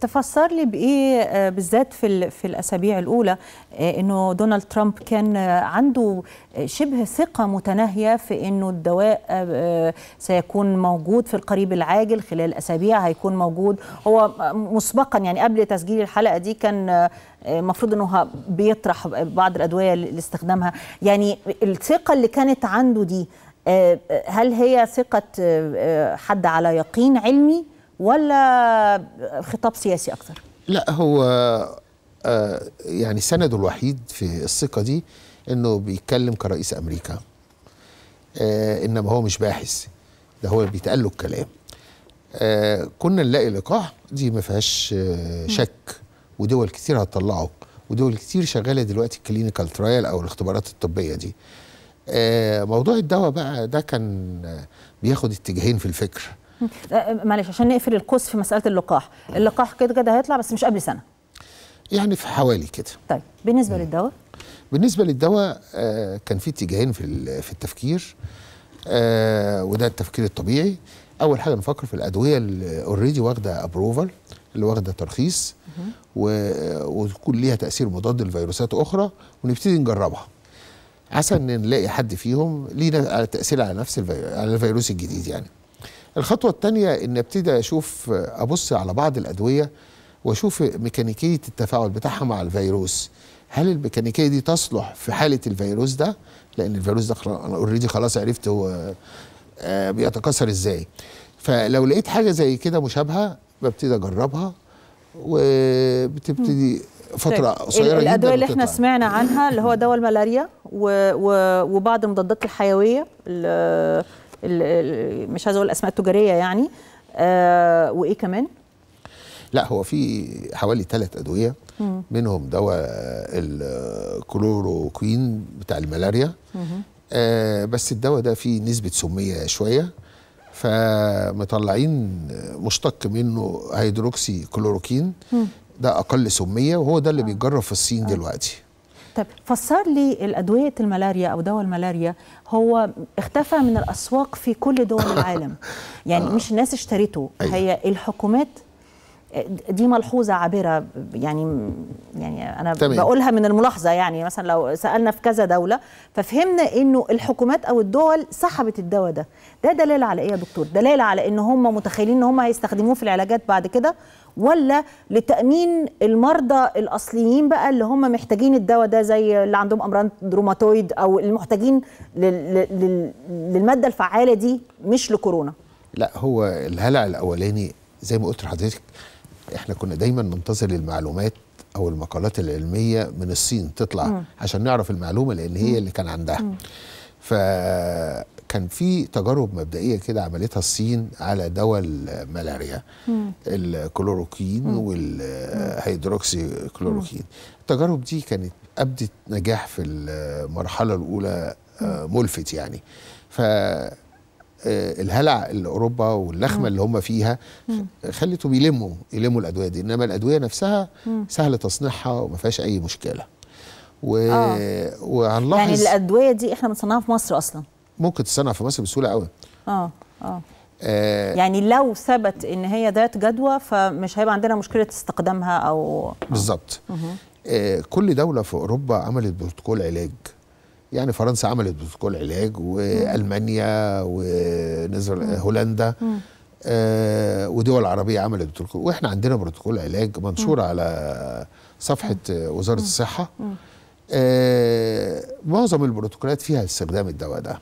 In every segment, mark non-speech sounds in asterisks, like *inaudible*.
تفسر لي بايه آه، بالذات في في الاسابيع الاولى آه، انه دونالد ترامب كان آه، عنده شبه ثقه متناهيه في انه الدواء سيكون موجود في القريب العاجل خلال اسابيع هيكون موجود هو مسبقا يعني قبل تسجيل الحلقه دي كان المفروض انه بيطرح بعض الادويه لاستخدامها يعني الثقه اللي كانت عنده دي هل هي ثقه حد على يقين علمي ولا خطاب سياسي اكثر لا هو آه، يعني سنده الوحيد في الثقه دي انه بيتكلم كرئيس امريكا آه، انما هو مش باحث ده هو بيتقال له الكلام آه، كنا نلاقي لقاح دي ما فيهاش شك ودول كتير هتطلعه ودول كتير شغاله دلوقتي الكلينيكال ترايل او الاختبارات الطبيه دي موضوع الدواء بقى ده كان بياخد اتجاهين في الفكر أه، أه، معلش عشان نقفل القوس في مساله اللقاح اللقاح كده كده هيطلع بس مش قبل سنه يعني في حوالي كده طيب بالنسبه للدواء بالنسبه للدواء آه كان في اتجاهين في في التفكير آه وده التفكير الطبيعي اول حاجه نفكر في الادويه اللي اوريدي واخده ابروفل اللي واخده ترخيص و... وتكون ليها تاثير مضاد لفيروسات اخرى ونبتدي نجربها عسى ان نلاقي حد فيهم ليه تاثير على نفس على الفيروس الجديد يعني الخطوه الثانيه ان ابتدي اشوف ابص على بعض الادويه واشوف ميكانيكيه التفاعل بتاعها مع الفيروس هل الميكانيكيه دي تصلح في حاله الفيروس ده لان الفيروس ده انا اوريدي خلاص عرفت هو آه، بيتكاثر ازاي فلو لقيت حاجه زي كده مشابهه ببتدي اجربها وبتبتدي فتره طيب، قصيره جدا الادويه اللي احنا سمعنا عنها اللي هو دواء الملاريا وبعض المضادات الحيويه مش عايز اقول الاسماء التجاريه يعني آه وايه كمان؟ لا هو في حوالي ثلاث ادويه مم. منهم دواء الكلوروكوين بتاع الملاريا آه بس الدواء ده فيه نسبه سميه شويه فمطلعين مشتق منه هيدروكسي كلوروكين ده اقل سميه وهو ده اللي بيتجرب في الصين آه. دلوقتي طيب فسر لي الادويه الملاريا او دواء الملاريا هو اختفى من الاسواق في كل دول *laughs* العالم يعني مش آه. الناس اشترته أيوه. هي الحكومات آه، دي ملحوظه عابره يعني يعني انا تمام. بقولها من الملاحظه يعني مثلا لو سالنا في كذا دوله ففهمنا انه الحكومات او الدول سحبت الدواء ده ده دلاله على ايه يا دكتور دلاله على ان هم متخيلين ان هم هيستخدموه في العلاجات بعد كده ولا لتامين المرضى الاصليين بقى اللي هم محتاجين الدواء ده زي اللي عندهم امراض روماتويد او المحتاجين للماده الفعاله دي مش لكورونا لا هو الهلع الاولاني زي ما قلت لحضرتك احنا كنا دايما ننتظر المعلومات او المقالات العلميه من الصين تطلع مم. عشان نعرف المعلومه لان هي اللي كان عندها مم. فكان في تجارب مبدئيه كده عملتها الصين على دواء الملاريا الكلوروكين والهيدروكسي كلوروكين التجارب دي كانت ابدت نجاح في المرحله الاولى آه، ملفت يعني ف آه، الهلع اللي اوروبا واللخمه اللي هم فيها خلتهم بيلموا يلموا الادويه دي انما الادويه نفسها سهل تصنيعها وما فيهاش اي مشكله و... آه. وهنلاحظ يعني الادويه دي احنا بنصنعها في مصر اصلا ممكن تصنع في مصر بسهوله قوي آه،, اه اه يعني لو ثبت ان هي ذات جدوى فمش هيبقى عندنا مشكله استخدامها او بالظبط آه كل دوله في اوروبا عملت بروتوكول علاج يعني فرنسا عملت بروتوكول علاج والمانيا وهولندا آه ودول عربيه عملت بروتوكول واحنا عندنا بروتوكول علاج منشور على صفحه وزاره الصحه آه معظم البروتوكولات فيها استخدام الدواء ده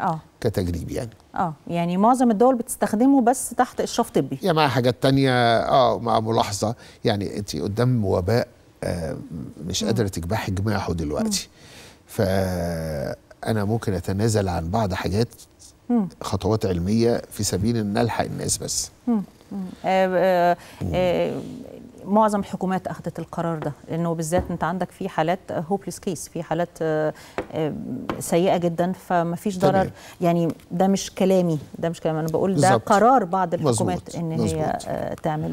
اه كتجريب يعني اه يعني معظم الدول بتستخدمه بس تحت اشراف طبي يعني مع حاجات تانية اه مع ملاحظه يعني انت قدام وباء آه مش قادره تجبحي جماحه دلوقتي مم. فأنا ممكن أتنازل عن بعض حاجات خطوات علمية في سبيل أن نلحق الناس بس آه، آه، آه، معظم الحكومات اخذت القرار ده لانه بالذات انت عندك في حالات هوبليس كيس في حالات سيئه جدا فما فيش ضرر يعني ده مش كلامي ده مش كلام انا بقول ده قرار بعض الحكومات ان هي تعمل